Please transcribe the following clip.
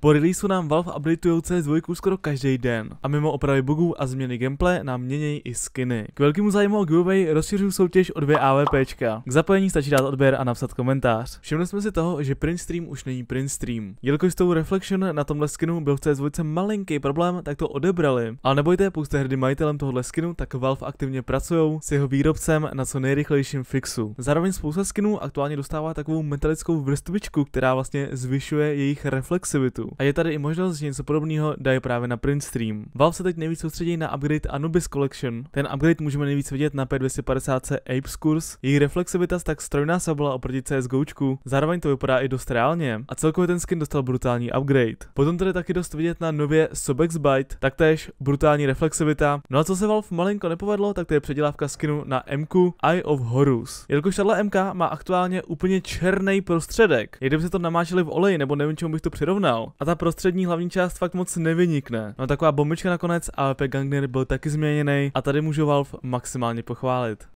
Po releaseu nám Valve updateuje CS2 skoro každý den a mimo opravy bugů a změny gameplay nám měnějí i skiny. K velkému zájmu o giveaway rozšiřuju soutěž o dvě AVPčka. K zapojení stačí dát odběr a napsat komentář. Všimli jsme si toho, že print Stream už není print Stream. Jelikož s tou Reflection na tomhle skinu byl v CS2 malinký problém, tak to odebrali. Ale nebojte, pokud jste hrdý majitelem tohle skinu, tak Valve aktivně pracují s jeho výrobcem na co nejrychlejším fixu. Zároveň spousta skinů aktuálně dostává takovou metalickou vrstvičku, která vlastně zvyšuje jejich reflexivitu. A je tady i možnost, že něco podobného dají právě na print stream. Valve se teď nejvíc soustředí na upgrade Anubis Collection. Ten upgrade můžeme nejvíc vidět na P250C Apes Curse. Jejich reflexivita tak strojná se byla oproti CSGOčku, zároveň to vypadá i dost reálně. A celkově ten skin dostal brutální upgrade. Potom tady taky dost vidět na nově Sobex Byte, taktéž brutální reflexivita. No a co se Valve malinko nepovedlo, tak to je předělávka skinu na MQ Eye of Horus. Jelikož tahle MK má aktuálně úplně černý prostředek, jak kdyby se to namáčeli v oleji, nebo nevím, čemu bych to přirovnal a ta prostřední hlavní část fakt moc nevynikne. No taková bombička nakonec, AWP Gangner byl taky změněný a tady můžu Valve maximálně pochválit.